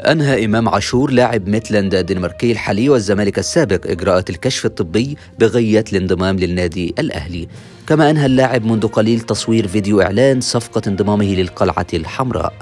أنهى إمام عاشور لاعب ميتلاند الدنماركي الحالي والزمالك السابق إجراءات الكشف الطبي بغية الانضمام للنادي الأهلي كما أنهى اللاعب منذ قليل تصوير فيديو إعلان صفقة انضمامه للقلعة الحمراء